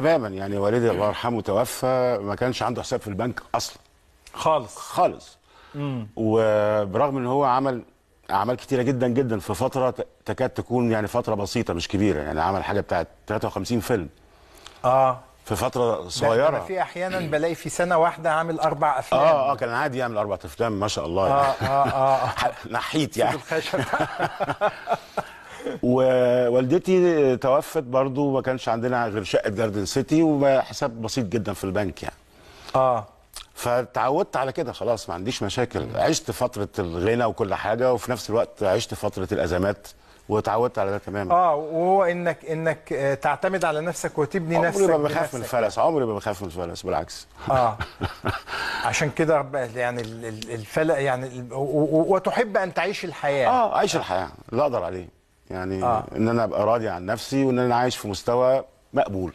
تماما يعني والدي الله يرحمه توفى ما كانش عنده حساب في البنك اصلا خالص خالص مم. وبرغم ان هو عمل اعمال كتيره جدا جدا في فتره تكاد تكون يعني فتره بسيطه مش كبيره يعني عمل حاجه بتاعت 53 فيلم اه في فتره صغيره انا في احيانا بلاقي في سنه واحده عامل اربع افلام اه اه كان عادي يعمل اربع افلام ما شاء الله يعني. اه اه, آه. آه. نحيت يعني ووالدتي توفت برضو ما كانش عندنا غير شقه جاردن سيتي وحساب بسيط جدا في البنك يعني اه فتعودت على كده خلاص ما عنديش مشاكل عشت فتره الغنى وكل حاجه وفي نفس الوقت عشت فتره الازمات وتعودت على ده تماما اه وهو انك انك تعتمد على نفسك وتبني عمري نفسك عمري ما بخاف من الفلس عمري ما بخاف من الفلس بالعكس اه عشان كده يعني الفلق يعني وتحب ان تعيش الحياه اه اعيش الحياه اللي اقدر عليه يعني آه. ان انا ابقى راضي عن نفسي وان انا عايش في مستوى مقبول